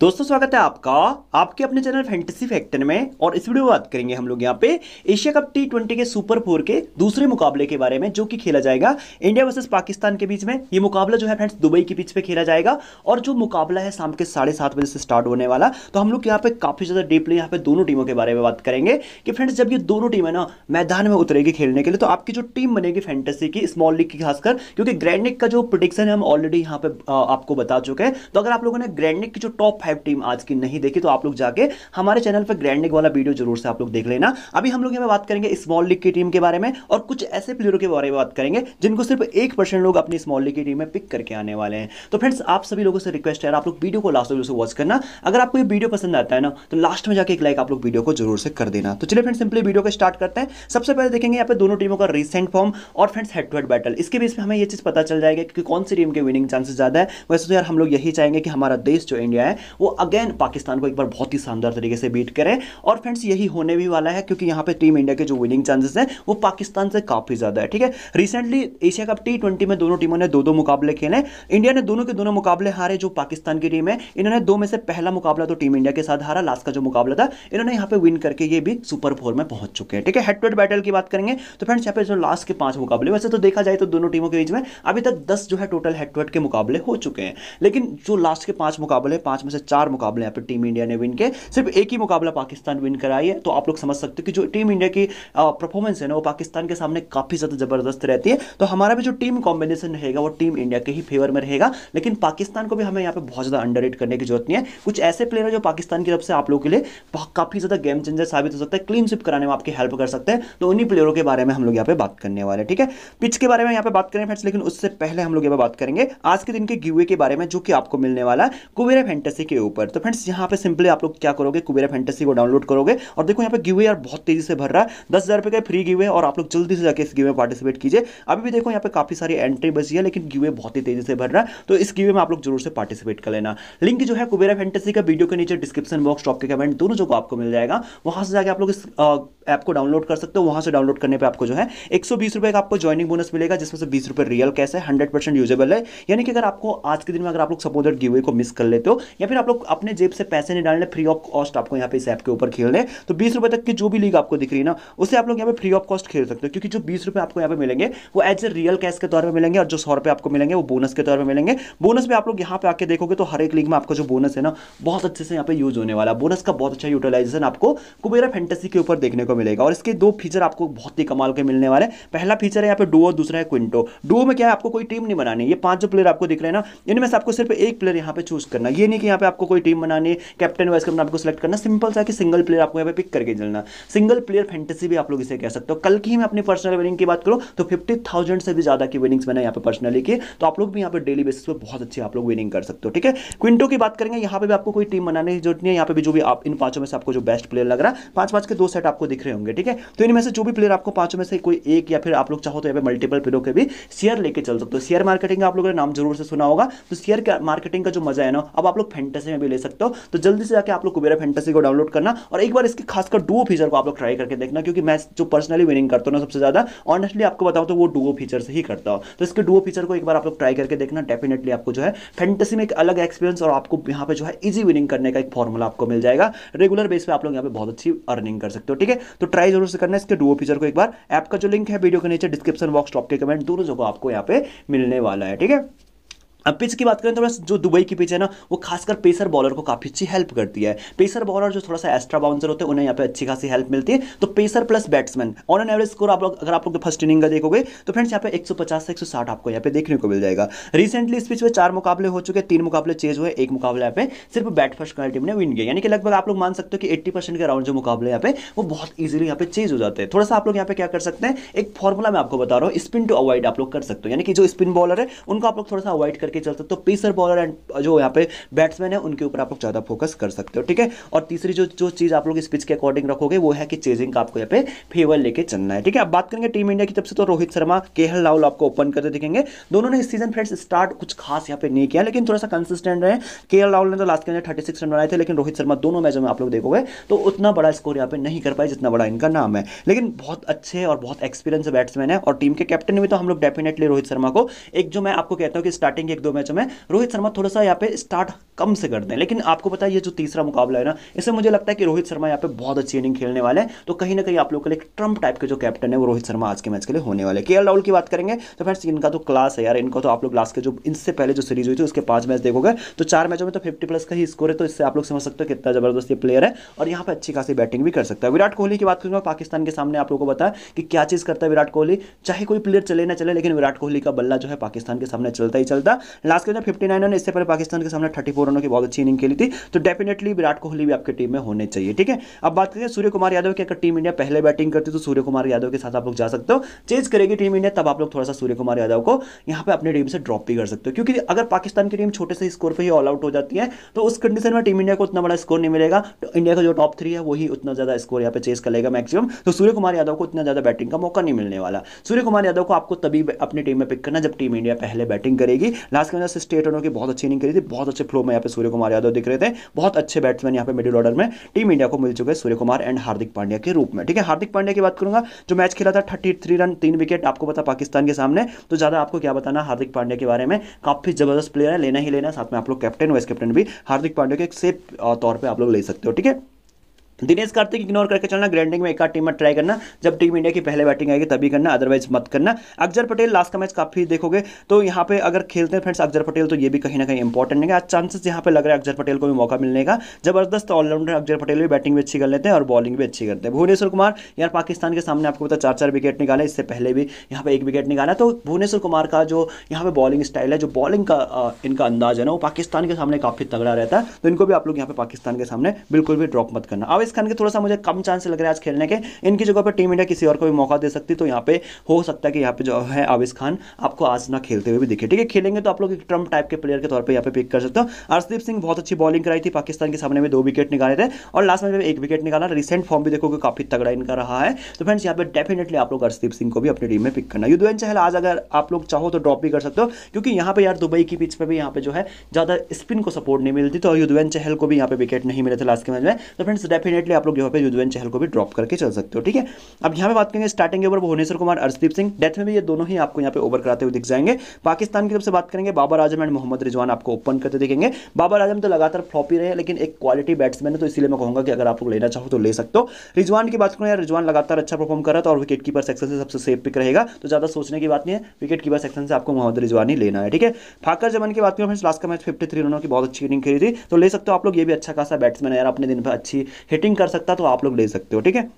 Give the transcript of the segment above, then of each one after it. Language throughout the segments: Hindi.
दोस्तों स्वागत है आपका आपके अपने चैनल फैंटेसी फैक्टर में और इस वीडियो में बात करेंगे हम लोग यहाँ पे एशिया कप टी ट्वेंटी के सुपर फोर के दूसरे मुकाबले के बारे में जो कि खेला जाएगा इंडिया वर्सेस पाकिस्तान के बीच में ये मुकाबला जो है फ्रेंड्स दुबई के बीच पे खेला जाएगा और जो मुकाबला है शाम के साढ़े सात बजे से स्टार्ट होने वाला तो हम लोग यहाँ पे काफी ज्यादा डीपली यहाँ पे दोनों टीमों के बारे में बात करेंगे कि फ्रेंड्स जब ये दोनों टीम है ना मैदान में उतरेगी खेलने के लिए तो आपकी जो टीम बनेगी फैंटेसी की स्मॉल लीग की खासकर क्योंकि ग्रैंडिक का जो प्रोडिक्शन है हम ऑलरेडी यहाँ पे आपको बता चुके हैं तो अगर आप लोगों ने ग्रैंडिक की जो टॉप फाइव टीम आज की नहीं देखी तो आप लोग जाके हमारे चैनल पर ग्रैंड लीग वाला वीडियो जरूर से आप लोग देख लेना अभी हम लोग यहाँ बात करेंगे स्मॉल लीग की टीम के बारे में और कुछ ऐसे प्लेयरों के बारे में बात करेंगे जिनको सिर्फ एक परसेंट लोग अपनी स्मॉल लीग की टीम में पिक करके आने वाले हैं तो फ्रेंड्स आप सभी लोगों से रिक्वेस्ट है आप लोग वीडियो को लास्ट से वॉच करना अगर आपको ये वीडियो पसंद आता है ना तो लास्ट में जाकर एक लाइक आप लोग वीडियो को जरूर से कर देना तो चलिए फ्रेंड्स सिंपली वीडियो को स्टार्ट करते हैं सबसे पहले देखेंगे यहाँ पे दोनों टीमों का रिसेंट फॉर्म और friends head to head battle इसके बीच में हमें ये चीज़ पता चल जाएगा कि कौन सी टीम के विनिंग चांसेस ज़्यादा है वैसे तो यार हम लोग यही चाहेंगे कि हमारा देश जो इंडिया है वो अगेन पाकिस्तान को एक बार बहुत ही शानदार तरीके से बीट करे और फ्रेंड्स यही होने भी वाला है क्योंकि यहाँ पे टीम इंडिया के जो विनिंग चांसेस हैं वो पाकिस्तान से काफ़ी ज़्यादा है ठीक है recently Asia Cup T twenty में दोनों टीमों ने दो दो मुकाबले खेले इंडिया ने दोनों के दोनों मुकाबले हारे जो पाकिस्तान की टीम है इन्होंने दो में से पहला मुकाबला तो टीम इंडिया के साथ हारा लास्ट का जो मुकाबला था इन्होंने यहाँ पर विन करके ये भी सुपर फोर में पहुंच चुके हैं ठीक है हेड टू हेड बैटल की बात करेंगे तो फ्रेंड्स यहाँ पे जो लास्ट के पांच मुकाबले वैसे तो देखा जाए तो दोनों टीमों के बीच में अभी तक दस जो है टोटल हेड टू हेड के मुकाबले हो चुके हैं लेकिन जो लास्ट के पांच मुकाबले पांच में से चार मुकाबले यहाँ पर टीम इंडिया ने विन किए सिर्फ एक ही मुकाबला पाकिस्तान विन कराई है तो आप लोग समझ सकते हो कि जो टीम इंडिया की परफॉर्मेंस है ना वो पाकिस्तान के सामने काफ़ी ज़्यादा ज़बरदस्त रहती है तो हमारा भी जो टीम कॉम्बिनेशन रहेगा वो टीम इंडिया के ही फेवर में रहेगा लेकिन पाकिस्तान को भी हमें यहाँ पर बहुत ज़्यादा अंडर करने की जरूरत नहीं है कुछ ऐसे प्लेयर है जो पाकिस्तान की तरफ से आप लोग के लिए काफ़ी ज़्यादा गेम चेंजर साबित हो सकता है क्लीन स्विप कराने में आपकी हेल्प कर सकते हैं तो उन्हीं प्लेयरों के बारे में हम लोग यहाँ पे बात करने वाले हैं ठीक है पिच के बारे में यहाँ पर बात करें फ्रेंड्स लेकिन उससे पहले हम लोग यहाँ पर बात करेंगे आज के दिन के गिवे के बारे में जो कि आपको मिलने वाला है कुबेरा फैंटेसी की ऊपर तो फ्रेंड्स यहाँ पे सिंपली आप लोग क्या करोगे कुबेरा फैंटेसी को डाउनलोड करोगे और देखो यहाँ पे गिवे यार बहुत तेजी से भर रहा है दस हज़ार रुपये का फ्री गिवे और आप लोग जल्दी से जाकर इस गिवे में पार्टिसिपेट कीजिए अभी भी देखो यहाँ पे काफ़ी सारी एंट्री बची है लेकिन गिवे बहुत ही तेजी से भर रहा है तो इस गिवे में आप लोग जरूर से पार्टिसिपेट कर लेना लिंक जो है कुबेरा फैंटेसी का वीडियो के नीचे डिस्क्रिप्शन बॉक्स टॉप के कमेंट दोनों जो आपको मिल जाएगा वहाँ से जाकर आप लोग इस ऐप को डाउनलोड कर सकते हो वहाँ से डाउनलोड करने पर आपको जो है एक का आपको ज्वाइनिंग बोनस मिलेगा जिसमें से बीस रियल कैसे हंड्रेड परसेंट यूजेबल है यानी कि अगर आपको आज के दिन में अगर आप लोग सपोजेट गिवे को मिस कर लेते हो या फिर आप आप लोग अपने जेब से पैसे नहीं डालने फ्री ऑफ कॉस्ट आपको यहाँ पे इस ऐप के ऊपर खेलने तो बीस रुपए तक की जो भी लीग आपको दिख रही है ना उसे आप लोग यहाँ पे फ्री ऑफ कॉस्ट खेल सकते हो क्योंकि जो बीस रुपए आपको यहाँ पे मिलेंगे वो एज ए रियल कैश के तौर पर मिलेंगे और जो सौ रुपए आपको मिलेंगे वो बोनस के तौर पर मिलेंगे बोनस भी आप लोग यहाँ पे आके देखोगे तो हर एक लीग में आपका जो बोनस है ना बहुत अच्छे से यहाँ पे यूज होने वाला बोनस का बहुत अच्छा यूटिलाइजेशन आपको कुबेरा फेंटेसी के ऊपर देखने को मिलेगा और इसके दो फीचर आपको बहुत ही कमाल के मिलने वाले पहला फीचर है यहाँ पे डुओ और दूसरा है क्विंटो डुओ में क्या है आपको कोई टीम नहीं बनानी ये पांच जो प्लेयर आपको दिख रहे हैं ना इनमें से आपको सिर्फ एक प्लेयर यहाँ पे चूज करना ये नहीं कि यहाँ पे आप आपको कोई टीम बनानी है कैप्टन वाइस कैप्टन आपको सिलेक्ट करना सिंपल सा कि सिंगल प्लेयर आपको यहाँ पे पिक करके चलना सिंगल प्लेयर फैंटेसी भी आप लोग इसे कह सकते हो कल की मैं अपनी पर्सनल विनिंग की बात करूँ तो फिफ्टी से भी ज़्यादा की विनिंग्स मैंने यहाँ पर पर्सनली की तो आप लोग भी यहाँ पर डेली बेसिस पर बहुत अच्छी आप लोग विनिंग कर सकते हो ठीक है क्विंटो की बात करेंगे यहाँ पर भी आपको कोई टीम बनाने की जरूरत नहीं है यहाँ पर भी जो भी आप इन पांचों में से आपको जो बेस्ट प्लेयर लग रहा है पांच पांच के दो सेट आपको दिख रहे होंगे ठीक है तो इनमें से जो भी प्लेयर आपको पांचों में से कोई एक या फिर आप लोग चाहो तो यहाँ पे मल्टीपल प्लेयरों के भी शेयर लेके चल सकते हो शेयर मार्केटिंग का आप लोगों ने नाम जरूर से सुना होगा तो शेयर मार्केटिंग का जो मजा है ना अब आप लोग फैंटेसी फैंटेसी में भी ले सकते हो तो जल्दी से जाकर आप लोग कुबेरा फैंटेसी को डाउनलोड करना और एक बार इसके खासकर डुओ फीचर को आप लोग ट्राई करके देखना क्योंकि मैं जो पर्सनली विनिंग करता हूँ ना सबसे ज़्यादा ऑनस्टली आपको बताऊँ तो वो डुओ फीचर से ही करता हूँ तो इसके डुओ फीचर को एक बार आप लोग ट्राई करके देखना डेफिनेटली आपको जो है फैंटेसी में एक अलग एक्सपीरियंस और आपको यहाँ पे जो है ईजी विनिंग करने का एक फॉर्मूला आपको मिल जाएगा रेगुलर बेस पर आप लोग यहाँ पे बहुत अच्छी अर्निंग कर सकते हो ठीक है तो ट्राई जरूर से करना इसके डुओ फीचर को एक बार ऐप का जो लिंक है वीडियो के नीचे डिस्क्रिप्शन बॉक्स टॉप के कमेंट दोनों जगह आपको यहाँ पे मिलने वाला है ठीक है अब पिच की बात करें तो जो दुबई की पिच है ना वो खासकर पेसर बॉलर को काफ़ी अच्छी हेल्प करती है पेसर बॉलर जो थोड़ा सा एक्स्ट्रा बाउंसर होते हैं उन्हें यहाँ पे अच्छी खासी हेल्प मिलती है तो pacer plus batsman on an average score आप लोग अगर आप लोग फर्स्ट इनिंग का देखोगे तो फ्रेंड्स यहाँ पे एक से एक आपको यहाँ पे देखने को मिल जाएगा रिसेंटली इस पिच में चार मुकाबले हो चुके तीन मुकाबले चेज हुए एक मुकाबला यहाँ पे सिर्फ बैट फर्स्ट करने टीम ने विन किया यानी कि लगभग आप लोग मान सकते हो कि एट्टी के राउंड जो मुकाबले यहाँ पे वो बहुत ईजिली यहाँ पे चेज हो जाते हैं थोड़ा सा आप लोग यहाँ पे क्या कर सकते हैं एक फॉर्मुला मैं आपको बता रहा हूँ स्पिन टू अवॉइड आप लोग कर सकते हो यानी कि जो स्पिन बॉलर है उनको आप लोग थोड़ा सा अवॉइड करके लेके चल सकते हो पेसर बॉलर एंड जो यहाँ पे बैट्समैन है उनके ऊपर आप लोग ज़्यादा फोकस कर सकते हो ठीक है और तीसरी जो जो चीज़ आप लोग इस पिच के अकॉर्डिंग रखोगे वो है कि चेजिंग का आपको यहाँ पे फेवर लेके चलना है ठीक है अब बात करेंगे टीम इंडिया की तब से तो रोहित शर्मा केहल राहुल आपको ओपन करते दिखेंगे दोनों ने इस सीजन फ्रेंड्स स्टार्ट कुछ खास यहाँ पे नहीं किया लेकिन थोड़ा सा कंसिस्टेंट रहे के राहुल ने तो लास्ट के अंदर थर्टी रन बनाए थे लेकिन रोहित शर्मा दोनों मैचों में आप लोग देखोगे तो उतना बड़ा स्कोर यहाँ पे नहीं कर पाए जितना बड़ा इनका नाम है लेकिन बहुत अच्छे और बहुत एक्सपीरियंस बैट्समैन है और टीम के कैप्टन भी तो हम लोग डेफिनेटली रोहित शर्मा को एक जो मैं आपको कहता हूँ कि स्टार्टिंग एक दो मैचों में रोहित शर्मा थोड़ा सा यहाँ पे स्टार्ट कम से करते हैं लेकिन आपको पता है ये जो तीसरा मुकाबला है ना इसे मुझे लगता है कि रोहित शर्मा यहाँ पे बहुत अच्छी इनिंग खेलने वाले हैं तो कहीं ना कहीं आप लोग के लिए ट्रंप टाइप के जो कैप्टन है वो रोहित शर्मा आज के मैच के लिए होने वाले के एल राहुल की बात करेंगे तो फ्रेंड्स इनका तो क्लास है यार इनको तो आप लोग लास्ट के जो इनसे पहले जो सीरीज हुई थी उसके पांच मैच देखोगे तो चार मैचों में तो फिफ्टी प्लस का ही स्कोर है तो इससे आप लोग समझ सकते हो कितना जबरदस्त ये प्लेयर है और यहाँ पर अच्छी खासी बैटिंग भी कर सकता है विराट कोहली की बात करूँगा पाकिस्तान के सामने आप लोगों को बताया कि क्या चीज़ करता है विराट कोहली चाहे कोई प्लेयर चले ना चले लेकिन विराट कोहली का बल्ला जो है पाकिस्तान के सामने चलता ही चलता लास्ट के जो फिफ्टी नाइन रन इससे पहले पाकिस्तान के सामने थर्टी फोर रनों की बहुत अच्छी इनिंग खेली थी तो डेफिनेटली विराट कोहली भी आपकी टीम में होने चाहिए ठीक है अब बात करिए सूर्य कुमार यादव की अगर टीम इंडिया पहले बैटिंग करती तो सूर्य कुमार यादव के साथ आप लोग जा सकते हो चेंज करेगी टीम इंडिया तब आप लोग थोड़ा सा सूर्य कुमार यादव को यहाँ पर अपनी टीम से ड्रॉप भी कर सकते हो क्योंकि अगर पाकिस्तान की टीम छोटे से स्कोर पर ही ऑल आउट हो जाती है तो उस कंडीशन में टीम इंडिया को उतना बड़ा स्कोर नहीं मिलेगा तो इंडिया का जो टॉप थ्री है वही उतना ज्यादा स्कोर यहाँ पे चेस कर लेगा मैक्सिमम तो सूर्य कुमार यादव को इतना ज्यादा बैटिंग का मौका नहीं मिलने वाला सूर्य कुमार यादव को आपको तभी अपनी टीम में पिक करना जब टीम इंडिया पहले बैटिंग करेगी लास्ट के से स्टेट रनों की बहुत अच्छी इनिंग करी थी बहुत अच्छे फ्लो में यहाँ पे सूर्य कुमार यादव दिख रहे थे बहुत अच्छे बैट्समैन यहाँ पे मिडिल ऑर्डर में टीम इंडिया को मिल चुके सूर्य कुमार एंड हार्दिक पांड्या के रूप में ठीक है हार्दिक पांड्या की बात करूंगा जो मैच खेला था थर्टी रन तीन विकेट आपको पता पाकिस्तान के सामने तो ज़्यादा आपको क्या बताना हार्दिक पांड्या के बारे में काफ़ी जबरदस्त प्लेयर है लेना ही लेना साथ में आप लोग कैप्टन वाइस कैप्टन भी हार्दिक पांड्या के सेफ तौर पर आप लोग ले सकते हो ठीक है दिनेश कार्तिक इग्नोर करके चलना ग्रैंडिंग में एक आठ टीम में ट्राई करना जब टीम इंडिया की पहले बैटिंग आएगी तभी करना अदरवाइज मत करना अक्जर पटेल लास्ट का मैच काफी देखोगे तो यहाँ पे अगर खेलते हैं फ्रेंड्स अक्जर पटेल तो ये भी कहीं ना कहीं इंपॉर्टेंट है आज चांसेस यहाँ पे लग रहा है अक्जर पटेल को भी मौका मिलने का जबरदस्त ऑलराउंडर अक्जर पटेल भी बैटिंग भी अच्छी कर लेते हैं और बॉलिंग भी अच्छी करते हैं भुवनेश्वर कुमार यार पाकिस्तान के सामने आपको पता चार चार विकेट निकाले इससे पहले भी यहाँ पे एक विकेट निकाला तो भुवनेश्वर कुमार का जो यहाँ पे बॉलिंग स्टाइल है जो बॉलिंग का इनका अंदाज है ना वो पाकिस्तान के सामने काफी तगड़ा रहता है तो इनको भी आप लोग यहाँ पे पाकिस्तान के सामने बिल्कुल भी ड्रॉप मत करना अब एस खान के थोड़ा सा मुझे कम चांस लग रहा है आज खेलने के इनकी जगह पर टीम इंडिया किसी और को भी मौका दे सकती तो यहाँ पे हो सकता है कि यहाँ पे जो है आवेश खान आपको आज ना खेलते हुए भी दिखे ठीक है खेलेंगे तो आप लोग एक ट्रम्प टाइप के प्लेयर के तौर पर यहाँ पे पिक कर सकते हो अर्षदीप सिंह बहुत अच्छी बॉलिंग कराई थी पाकिस्तान के सामने में दो विकेट निकाले थे और लास्ट में एक विकेट निकाला रिसेंट फॉर्म भी देखोगे काफी तगड़ा इनका रहा है तो फ्रेंड्स यहाँ पे डेफिनेटली आप लोग हरदीप सिंह को भी अपनी टीम में पिक करना युद्धवेन चहल आज अगर आप लोग चाहो तो ड्रॉप भी कर सकते हो क्योंकि यहाँ पे यार दुबई की पिच पर भी यहाँ पे जो है ज्यादा स्पिन को सपोर्ट नहीं मिलती तो युद्धवेन चहल को भी यहाँ पे विकेट नहीं मिले थे लास्ट के मैच में तो फ्रेंड्स डेफिनेट डेफिनेटली आप लोग यहाँ पे युजवेंद्र चहल को भी ड्रॉप करके चल सकते हो ठीक है अब यहाँ पे बात करेंगे starting over Bhuvneshwar Kumar Arshdeep Singh death में भी ये दोनों ही आपको यहाँ पे ओवर कराते हुए दिख जाएंगे पाकिस्तान की तरफ से बात करेंगे बाबर आजम एंड मोहम्मद रिजवान आपको ओपन करते दिखेंगे बाबर आजम तो लगातार फ्लॉपी रहे लेकिन एक क्वालिटी बैट्समैन है तो इसलिए मैं कहूँगा कि अगर आप लोग लेना चाहो तो ले सकते हो रिजवान की बात करूँ यार रिजवान लगातार अच्छा परफॉर्म कर रहा था और विकेट कीपर सेक्शन से सबसे सेफ पिक रहेगा तो ज़्यादा सोचने की बात नहीं है विकेट कीपर सेक्शन से आपको मोहम्मद रिजवान ही लेना है ठीक है फाकर जमन की बात करूँ फ्रेंड्स लास्ट का मैच फिफ्टी रनों की बहुत अच्छी इनिंग खेली थी तो ले सकते हो आप लोग ये भी अच्छा खासा बैट्समैन है यार अपने दिन पर अच्छी हिटिंग शॉपिंग कर सकता तो आप लोग ले सकते हो ठीक है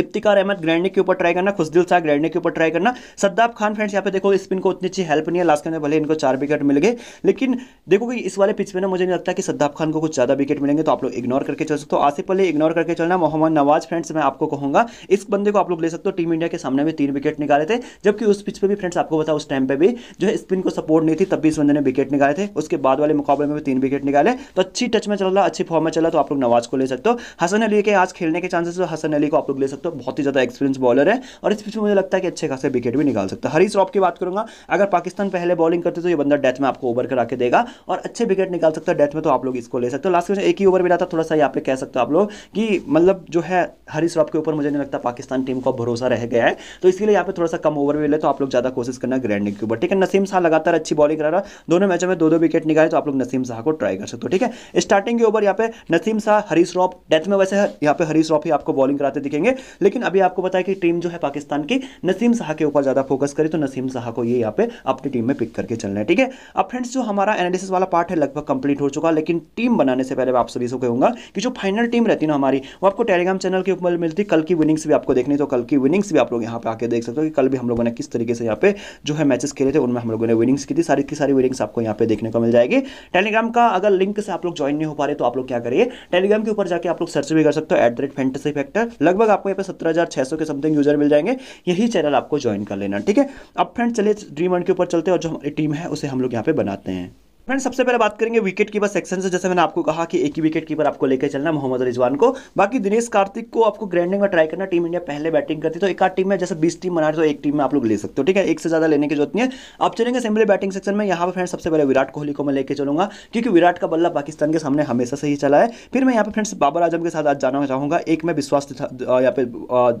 इफ्तिकार अहमद ग्रैंडे के ऊपर ट्राई करना खुशदिल शाह ग्रैंडे के ऊपर ट्राई करना सद्दाब खान फ्रेंड्स यहाँ पे देखो स्पिन को उतनी अच्छी हेल्प नहीं है लास्ट में भले इनको चार विकेट मिल गए लेकिन देखो कि इस वाले पिच में ना मुझे नहीं लगता कि सद्दाब खान को कुछ ज़्यादा विकेट मिलेंगे तो आप लोग इग्नोर करके चल सकते हो आसिफ अली इग्नोर करके चलना मोहम्मद नवाज फ्रेंड्स मैं आपको कहूंगा इस बंदे को आप लोग ले सकते हो टीम इंडिया के सामने भी तीन विकेट निकाले थे जबकि उस पिच पर भी फ्रेंड्स आपको बताओ उस टाइम पर भी जो है स्पिन को सपोर्ट नहीं थी तब भी इस बंदे ने विकेट निकाले थे उसके बाद वाले मुकाबले में भी तीन विकेट निकाले तो अच्छी टच में चल रहा अच्छी फॉर्म में चला तो आप लोग नवाज को ले सकते हो हसन अली के आज खेलने के चांसेस तो हसन अली को आप लोग ले सकते हो सकते हो बहुत ही ज़्यादा एक्सपीरियंस बॉलर है और इस पिच में मुझे लगता है कि अच्छे खासे विकेट भी निकाल सकता है हरीश रॉप की बात करूंगा अगर पाकिस्तान पहले बॉलिंग करते तो ये बंदा डेथ में आपको ओवर करा के देगा और अच्छे विकेट निकाल सकता है डेथ में तो आप लोग इसको ले सकते हो लास्ट क्वेश्चन एक ही ओवर मिला था थोड़ा सा यहाँ पे कह सकते हो आप लोग कि मतलब जो है हरी श्रॉफ के ऊपर मुझे नहीं लगता पाकिस्तान टीम का भरोसा रह गया है तो इसलिए यहाँ पे थोड़ा सा कम ओवर भी ले तो आप लोग ज़्यादा कोशिश करना ग्रैंड के ऊपर ठीक है नसीम शाह लगातार अच्छी बॉलिंग करा रहा दोनों मैचों में दो दो विकेट निकाले तो आप लोग नसीम शाह को ट्राई कर सकते हो ठीक है स्टार्टिंग के ओवर यहाँ पे नसीम शाह हरी श्रॉफ डेथ में वैसे यहाँ पे हरी श्रॉफ ही आपको बॉलिंग कराते दिखेंगे लेकिन अभी आपको बताया कि टीम जो है पाकिस्तान की नसीम शाह के ऊपर ज़्यादा फोकस करे तो नसीम शाह को ये यहाँ पे अपनी टीम में पिक करके चलना है ठीक है अब फ्रेंड्स जो हमारा एनालिसिस वाला पार्ट है लगभग कंप्लीट हो चुका लेकिन टीम बनाने से पहले आप सभी से कहूंगा कि जो फाइनल टीम रहती है ना हमारी वो आपको टेलीग्राम चैनल के ऊपर मिलती कल की विनिंग्स भी आपको देखनी तो कल की विनिंग्स भी आप लोग यहाँ पे आके देख सकते हो कि कल भी हम लोगों ने किस तरीके से यहाँ पे जो है मैचेस खेले थे उनमें हम लोगों ने विनिंग्स की थी सारी की सारी विनिंग्स आपको यहाँ पे देखने को मिल जाएगी टेलीग्राम का अगर लिंक से आप लोग ज्वाइन नहीं हो पा रहे तो आप लोग क्या करिए टेलीग्राम के ऊपर जाके आप लोग सर्च भी कर सकते हो एट द रेट फैक्टर लगभग आपको पे सत्रह हज़ार छह सौ के समथिंग यूज़र मिल जाएंगे यही चैनल आपको ज्वाइन कर लेना ठीक है अब फ्रेंड चलिए ड्रीम के ऊपर चलते हैं और जो हमारी टीम है उसे हम लोग यहाँ पे बनाते हैं फ्रेंड सबसे पहले बात करेंगे विकेट कीपर सेक्शन से जैसे मैंने आपको कहा कि एक ही विकेट कीपर आपको लेकर चलना मोहम्मद रिजवान को बाकी दिनेश कार्तिक को आपको ग्रैंडिंग में ट्राई करना टीम इंडिया पहले बैटिंग करती तो एक आठ टीम में जैसे बीस टीम बना रहे तो एक टीम में आप लोग ले सकते हो ठीक है एक से ज्यादा लेने की जरूरत नहीं है आप चलेंगे सिंपली बैटिंग सेक्शन में यहाँ पर फ्रेंड सबसे पहले विराट कोहली को मैं लेकर चलूंगा क्योंकि विराट का बल्ला पाकिस्तान के सामने हमेशा से ही चला है फिर मैं यहाँ पर फ्रेंड्स बाबर आजम के साथ आज जाना चाहूंगा एक मैं विश्वास यहाँ पे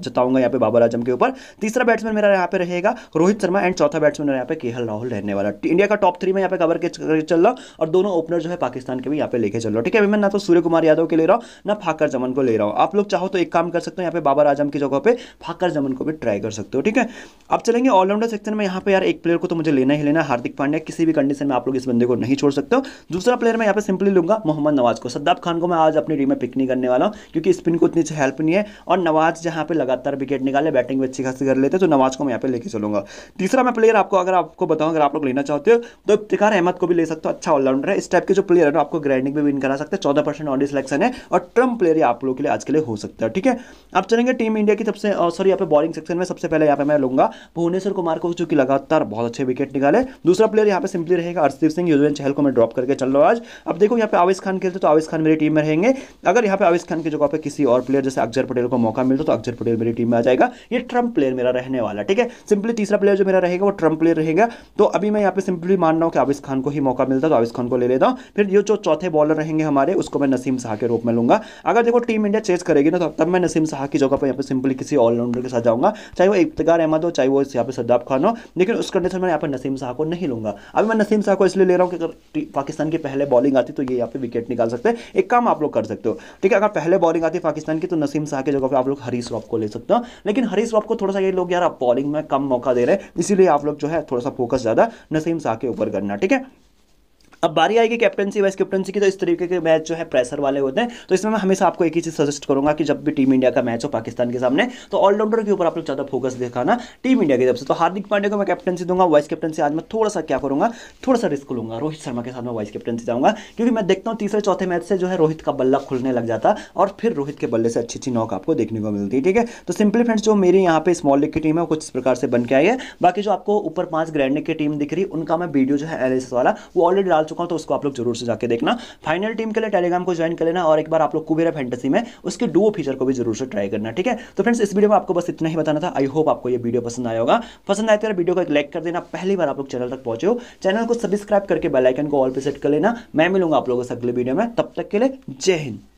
जताऊंगा यहाँ पे बाबर आजम के ऊपर तीसरा बैट्समैन मेरा यहाँ पे रहेगा रोहित शर्मा एंड चौथा बैट्समैन यहाँ पे केएल राहुल रहने वाला इंडिया का टॉप थ्री में यहाँ पे कवर के चल रहा और दोनों ओपनर जो है पाकिस्तान के भी यहाँ पे लेके चल रहा ठीक है अभी मैं ना तो सूर्य कुमार यादव के ले रहा हूँ ना फाकर जमन को ले रहा हूँ आप लोग चाहो तो एक काम कर सकते हो यहाँ पे बाबर आजम की जगह पर फाकर जमन को भी ट्राई कर सकते हो ठीक है अब चलेंगे ऑलराउंडर सेक्शन में यहाँ पे यार एक प्लेयर को तो मुझे लेना ही लेना हार्दिक पांड्या किसी भी कंडीशन में आप लोग इस बंदे को नहीं छोड़ सकते हो दूसरा प्लेयर मैं यहाँ पे सिंपली लूंगा मोहम्मद नवाज को सद्दाब खान को मैं आज अपनी टीम में पिक नहीं करने वाला हूँ क्योंकि स्पिन को इतनी हेल्प नहीं है और नवाज जहाँ पे लगातार विकेट निकाले बैटिंग भी अच्छी खासी कर लेते तो नवाज को मैं यहाँ पे लेके चलूंगा तीसरा मैं प्लेयर आपको अगर आपको बताऊँ अगर आप लोग लेना चाहते हो तो इफ्तिकार अहमद को भी ले सकते तो अच्छा ऑलराउंडर है इस टाइप के जो प्लेयर है ना आपको ग्रैंडिंग में विन करा सकते हैं चौदह परसेंट ऑडियो सिलेक्शन है और ट्रम्प प्लेयर आप लोगों के लिए आज के लिए हो सकता है ठीक है आप चलेंगे टीम इंडिया की सबसे सॉरी यहाँ पे बॉलिंग सेक्शन में सबसे पहले यहाँ पे मैं लूंगा भुवनेश्वर कुमार को जो कि लगातार बहुत अच्छे विकेट निकाले दूसरा प्लेयर यहाँ पे सिंपली रहेगा अर्षदीप सिंह युजवेंद्र चहल को मैं ड्रॉप करके चल रहा हूँ आज अब देखो यहाँ पे आवेश खान खेलते तो आवेश खान मेरी टीम में रहेंगे अगर यहाँ पे आवेश खान की जगह पर किसी और प्लेयर जैसे अक्षर पटेल को मौका मिलता तो अक्षर पटेल मेरी टीम में आ जाएगा ये ट्रम्प प्लेयर मेरा रहने वाला ठीक है सिंपली तीसरा प्लेयर जो मेरा रहेगा वो ट्रम्प प्लेयर रहेगा तो अभी मैं यहाँ पे सिंपली मान रहा हूँ कि आवेश खान को ही मौका मिलता तो आविस खान को ले लेता हूँ फिर ये जो चौथे बॉलर रहेंगे हमारे उसको मैं नसीम शाह के रूप में लूँगा अगर देखो टीम इंडिया चेस करेगी ना तो तब मैं नसीम शाह की जगह पर यहाँ पर सिंपली किसी ऑलराउंडर के साथ जाऊँगा चाहे वो इफ्तार अहमद हो चाहे वो यहाँ पर सद्दाब खान हो लेकिन उस कंडीशन में यहाँ पर नसीम शाह को नहीं लूँगा अभी मैं नसीम शाह को इसलिए ले रहा हूँ कि अगर पाकिस्तान की पहले बॉलिंग आती तो ये यहाँ पर विकेट निकाल सकते एक काम आप लोग कर सकते हो ठीक है अगर पहले बॉलिंग आती पाकिस्तान की तो नसीम शाह की जगह पर आप लोग हरीश रॉफ को ले सकते हो लेकिन हरीश रॉफ को थोड़ा सा ये लोग यार बॉलिंग में कम मौका दे रहे हैं इसीलिए आप लोग जो है थोड़ा सा फोकस ज़्यादा नसीम शाह के ऊपर करना ठीक है अब बारी आएगी कैप्टनसी वाइस कैप्टनसी की तो इस तरीके के मैच जो है प्रेशर वाले होते हैं तो इसमें मैं हमेशा आपको एक ही चीज़ सजेस्ट करूंगा कि जब भी टीम इंडिया का मैच हो पाकिस्तान के सामने तो ऑलराउंडर के ऊपर आप लोग ज़्यादा फोकस दिखाना टीम इंडिया की तरफ से तो हार्दिक पांडे को मैं कैप्टनसी दूंगा वाइस कैप्टनसी आज मैं थोड़ा सा क्या करूंगा थोड़ा सा रिस्क लूंगा रोहित शर्मा के साथ मैं वाइस कैप्टनसी जाऊंगा क्योंकि मैं देखता हूँ तीसरे चौथे मैच से जो है रोहित का बल्ला खुलने लग जाता और फिर रोहित के बल्ले से अच्छी अच्छी नौक आपको देखने को मिलती है ठीक है तो सिंपली फ्रेंड्स जो मेरी यहाँ पे स्मॉल लीग की टीम है वो कुछ इस प्रकार से बन के आई है बाकी जो आपको ऊपर पांच ग्रैंड की टीम दिख रही उनका मैं वीडियो जो है एलिस वाला वो ऑलरेडी डाल चुका चुका हूँ तो उसको आप लोग जरूर से जाके देखना फाइनल टीम के लिए टेलीग्राम को ज्वाइन कर लेना और एक बार आप लोग कुबेरा फैंटेसी में उसके डुओ फीचर को भी जरूर से ट्राई करना ठीक है तो फ्रेंड्स इस वीडियो में आपको बस इतना ही बताना था आई होप आपको ये वीडियो पसंद आया होगा पसंद आए तो वीडियो को एक लाइक कर देना पहली बार आप लोग चैनल तक पहुंचे हो चैनल को सब्सक्राइब करके बेलाइकन को ऑल पर सेट कर लेना मैं मिलूंगा आप लोगों से अगले वीडियो में तब तक के लिए जय हिंद